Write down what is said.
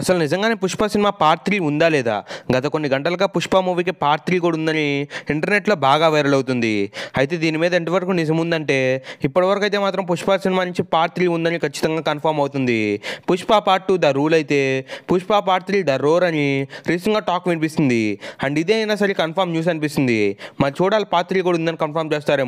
అసలు నిజంగానే Pushpa cinema part three ఉందా లేదా గత కొన్ని గంటలుగా పుష్ప మూవీకి పార్ట్ త్రీ కూడా ఉందని ఇంటర్నెట్లో బాగా వైరల్ అవుతుంది అయితే దీని మీద ఎంతవరకు నిజం ఉందంటే ఇప్పటివరకు అయితే మాత్రం పుష్ప సినిమా నుంచి పార్ట్ త్రీ ఉందని ఖచ్చితంగా కన్ఫర్మ్ అవుతుంది Pushpa part two the rule అయితే Pushpa part three the roar అని రీసెంట్గా టాక్ వినిపిస్తుంది అండ్ ఇదే అయినా సరే కన్ఫర్మ్ న్యూస్ అనిపిస్తుంది మరి చూడాలి పార్ట్ త్రీ కూడా ఉందని కన్ఫర్మ్ చేస్తారేమో